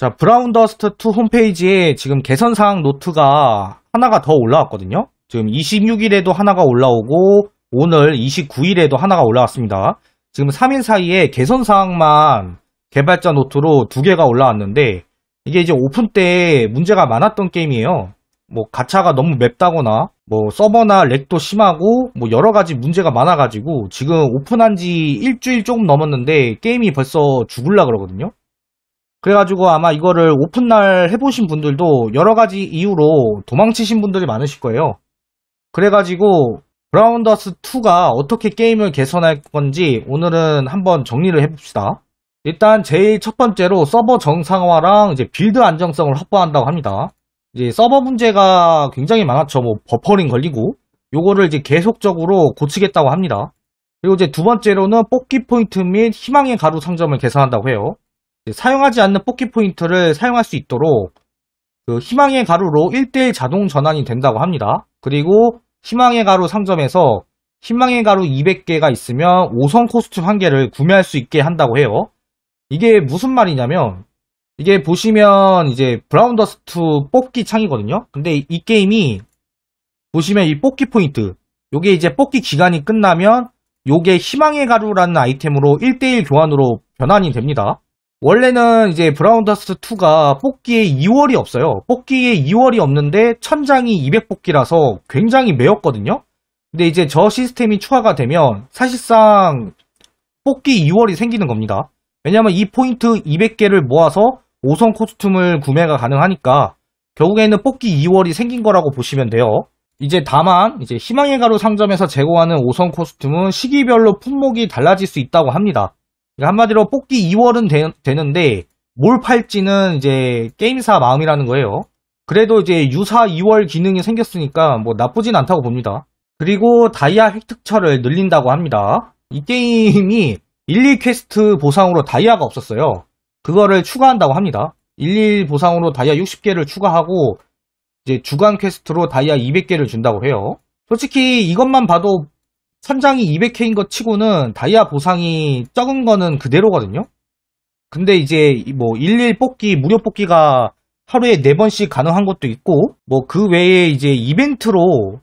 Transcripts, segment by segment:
자, 브라운 더스트 2 홈페이지에 지금 개선 사항 노트가 하나가 더 올라왔거든요. 지금 26일에도 하나가 올라오고 오늘 29일에도 하나가 올라왔습니다. 지금 3일 사이에 개선 사항만 개발자 노트로 두 개가 올라왔는데 이게 이제 오픈 때 문제가 많았던 게임이에요. 뭐 가차가 너무 맵다거나 뭐 서버나 렉도 심하고 뭐 여러 가지 문제가 많아가지고 지금 오픈한 지 일주일 조금 넘었는데 게임이 벌써 죽을라 그러거든요. 그래가지고 아마 이거를 오픈날 해보신 분들도 여러 가지 이유로 도망치신 분들이 많으실 거예요. 그래가지고 브라운더스2가 어떻게 게임을 개선할 건지 오늘은 한번 정리를 해봅시다. 일단 제일 첫 번째로 서버 정상화랑 이제 빌드 안정성을 확보한다고 합니다. 이제 서버 문제가 굉장히 많았죠. 뭐 버퍼링 걸리고 요거를 이제 계속적으로 고치겠다고 합니다. 그리고 이제 두 번째로는 뽑기 포인트 및 희망의 가루 상점을 개선한다고 해요. 네, 사용하지 않는 뽑기 포인트를 사용할 수 있도록 그 희망의 가루로 1대1 자동 전환이 된다고 합니다. 그리고 희망의 가루 상점에서 희망의 가루 200개가 있으면 5성 코스튬 1개를 구매할 수 있게 한다고 해요. 이게 무슨 말이냐면 이게 보시면 이제 브라운 더스2 뽑기 창이거든요. 근데 이 게임이 보시면 이 뽑기 포인트 요게 이제 뽑기 기간이 끝나면 요게 희망의 가루라는 아이템으로 1대1 교환으로 변환이 됩니다. 원래는 이제 브라운 더스트 2가 뽑기에 2월이 없어요. 뽑기에 2월이 없는데 천장이 200 뽑기라서 굉장히 매웠거든요. 근데 이제 저 시스템이 추가가 되면 사실상 뽑기 2월이 생기는 겁니다. 왜냐면 이 포인트 200개를 모아서 5성 코스튬을 구매가 가능하니까 결국에는 뽑기 2월이 생긴 거라고 보시면 돼요. 이제 다만 이제 희망의 가로 상점에서 제공하는 5성 코스튬은 시기별로 품목이 달라질 수 있다고 합니다. 그러니까 한마디로 뽑기 2월은 되, 는데뭘 팔지는 이제 게임사 마음이라는 거예요. 그래도 이제 유사 2월 기능이 생겼으니까 뭐 나쁘진 않다고 봅니다. 그리고 다이아 획득처를 늘린다고 합니다. 이 게임이 11 퀘스트 보상으로 다이아가 없었어요. 그거를 추가한다고 합니다. 11 보상으로 다이아 60개를 추가하고 이제 주간 퀘스트로 다이아 200개를 준다고 해요. 솔직히 이것만 봐도 선장이 200K인 것 치고는 다이아 보상이 적은 거는 그대로거든요. 근데 이제 뭐11 뽑기, 무료 뽑기가 하루에 4번씩 가능한 것도 있고, 뭐 그 외에 이제 이벤트로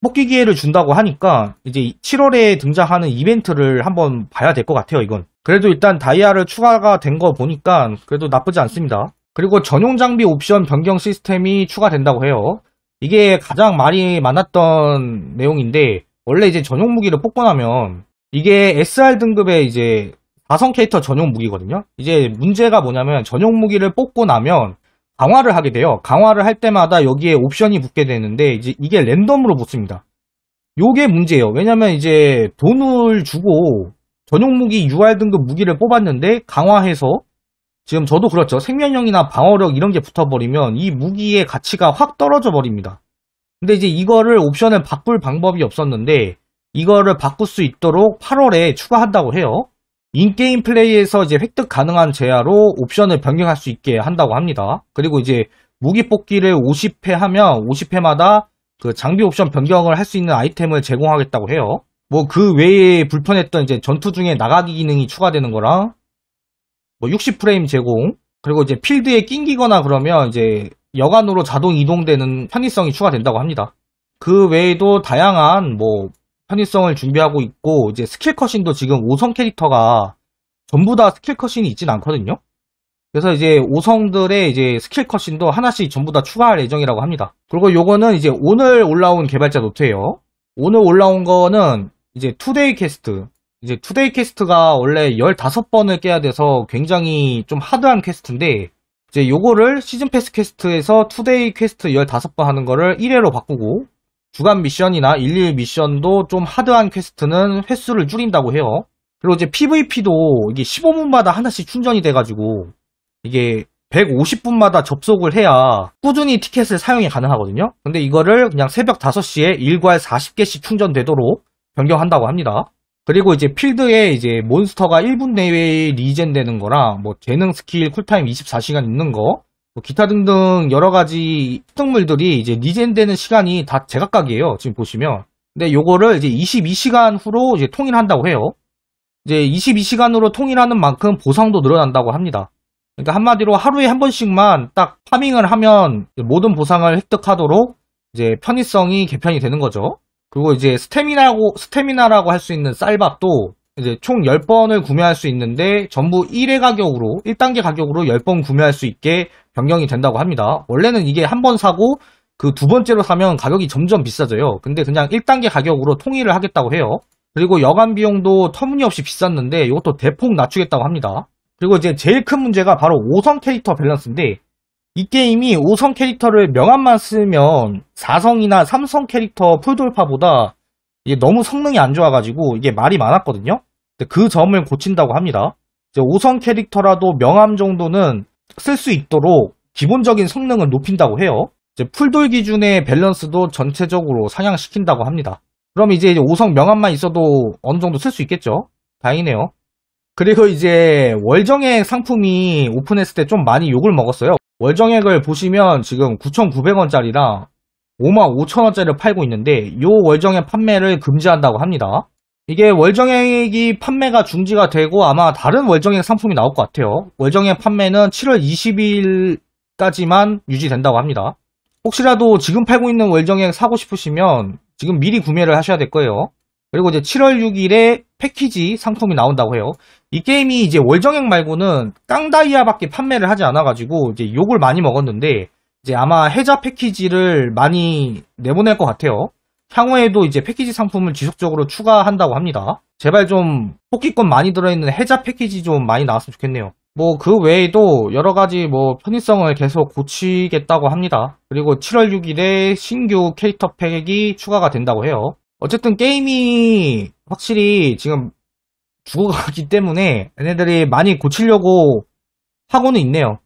뽑기 기회를 준다고 하니까 이제 7월에 등장하는 이벤트를 한번 봐야 될 것 같아요, 이건. 그래도 일단 다이아를 추가가 된 거 보니까 그래도 나쁘지 않습니다. 그리고 전용 장비 옵션 변경 시스템이 추가된다고 해요. 이게 가장 말이 많았던 내용인데 원래 이제 전용 무기를 뽑고 나면 이게 SR 등급의 이제 4성 캐릭터 전용 무기거든요. 이제 문제가 뭐냐면 전용 무기를 뽑고 나면 강화를 하게 돼요. 강화를 할 때마다 여기에 옵션이 붙게 되는데 이제 이게 랜덤으로 붙습니다. 요게 문제예요. 왜냐면 이제 돈을 주고 전용 무기 UR 등급 무기를 뽑았는데 강화해서 지금 저도 그렇죠. 생명력이나 방어력 이런 게 붙어버리면 이 무기의 가치가 확 떨어져 버립니다. 근데 이제 이거를 옵션을 바꿀 방법이 없었는데 이거를 바꿀 수 있도록 8월에 추가한다고 해요. 인게임 플레이에서 이제 획득 가능한 제야로 옵션을 변경할 수 있게 한다고 합니다. 그리고 이제 무기 뽑기를 50회 하면 50회마다 그 장비 옵션 변경을 할 수 있는 아이템을 제공하겠다고 해요. 뭐 그 외에 불편했던 이제 전투 중에 나가기 기능이 추가되는 거랑 뭐 60프레임 제공 그리고 이제 필드에 낑기거나 그러면 이제 여간으로 자동 이동되는 편의성이 추가된다고 합니다. 그 외에도 다양한 뭐 편의성을 준비하고 있고 이제 스킬 컷신도 지금 5성 캐릭터가 전부 다 스킬 컷신이 있진 않거든요. 그래서 이제 5성들의 이제 스킬 컷신도 하나씩 전부 다 추가할 예정이라고 합니다. 그리고 요거는 이제 오늘 올라온 개발자 노트예요. 오늘 올라온 거는 이제 투데이 캐스트 이제 투데이 캐스트가 원래 15번을 깨야 돼서 굉장히 좀 하드한 캐스트인데 이제 요거를 시즌 패스 퀘스트에서 투데이 퀘스트 15번 하는 거를 1회로 바꾸고 주간 미션이나 일일 미션도 좀 하드한 퀘스트는 횟수를 줄인다고 해요. 그리고 이제 PVP도 이게 15분마다 하나씩 충전이 돼가지고 이게 150분마다 접속을 해야 꾸준히 티켓을 사용이 가능하거든요. 근데 이거를 그냥 새벽 5시에 1괄 40개씩 충전되도록 변경한다고 합니다. 그리고 이제 필드에 이제 몬스터가 1분 내외에 리젠 되는 거랑 뭐 재능 스킬 쿨타임 24시간 있는 거, 뭐 기타 등등 여러 가지 특물들이 이제 리젠 되는 시간이 다 제각각이에요. 지금 보시면. 근데 요거를 이제 22시간 후로 이제 통일한다고 해요. 이제 22시간으로 통일하는 만큼 보상도 늘어난다고 합니다. 그러니까 한마디로 하루에 한 번씩만 딱 파밍을 하면 모든 보상을 획득하도록 이제 편의성이 개편이 되는 거죠. 그리고 이제 스태미나고, 스태미나라고 할 수 있는 쌀밥도 이제 총 10번을 구매할 수 있는데 전부 1회 가격으로 1단계 가격으로 10번 구매할 수 있게 변경이 된다고 합니다. 원래는 이게 한 번 사고 그 두 번째로 사면 가격이 점점 비싸져요. 근데 그냥 1단계 가격으로 통일을 하겠다고 해요. 그리고 여간 비용도 터무니없이 비쌌는데 이것도 대폭 낮추겠다고 합니다. 그리고 이제 제일 큰 문제가 바로 5성 캐릭터 밸런스인데 이 게임이 5성 캐릭터를 명함만 쓰면 4성이나 3성 캐릭터 풀돌파보다 이게 너무 성능이 안 좋아가지고 이게 말이 많았거든요. 그 점을 고친다고 합니다. 이제 5성 캐릭터라도 명함 정도는 쓸 수 있도록 기본적인 성능을 높인다고 해요. 이제 풀돌 기준의 밸런스도 전체적으로 상향시킨다고 합니다. 그럼 이제 5성 명함만 있어도 어느 정도 쓸 수 있겠죠? 다행이네요. 그리고 이제 월정액 상품이 오픈했을 때 좀 많이 욕을 먹었어요. 월정액을 보시면 지금 9,900원짜리랑 55,000원짜리를 팔고 있는데 이 월정액 판매를 금지한다고 합니다. 이게 월정액이 판매가 중지가 되고 아마 다른 월정액 상품이 나올 것 같아요. 월정액 판매는 7월 20일까지만 유지된다고 합니다. 혹시라도 지금 팔고 있는 월정액 사고 싶으시면 지금 미리 구매를 하셔야 될 거예요. 그리고 이제 7월 6일에 패키지 상품이 나온다고 해요. 이 게임이 이제 월정액 말고는 깡다이아밖에 판매를 하지 않아가지고 이제 욕을 많이 먹었는데 이제 아마 해자 패키지를 많이 내보낼 것 같아요. 향후에도 이제 패키지 상품을 지속적으로 추가한다고 합니다. 제발 좀 뽑기권 많이 들어있는 해자 패키지 좀 많이 나왔으면 좋겠네요. 뭐 그 외에도 여러 가지 뭐 편의성을 계속 고치겠다고 합니다. 그리고 7월 6일에 신규 캐릭터 팩이 추가가 된다고 해요. 어쨌든 게임이 확실히 지금 죽어가기 때문에 얘네들이 많이 고치려고 하고는 있네요.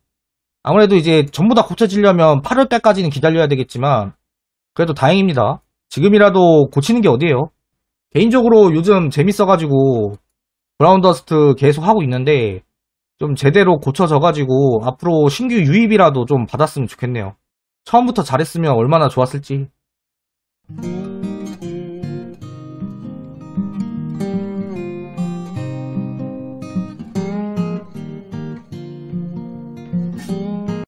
아무래도 이제 전부 다 고쳐지려면 8월 때까지는 기다려야 되겠지만 그래도 다행입니다. 지금이라도 고치는 게 어디예요? 개인적으로 요즘 재밌어가지고 브라운더스트 계속 하고 있는데 좀 제대로 고쳐져가지고 앞으로 신규 유입이라도 좀 받았으면 좋겠네요. 처음부터 잘했으면 얼마나 좋았을지.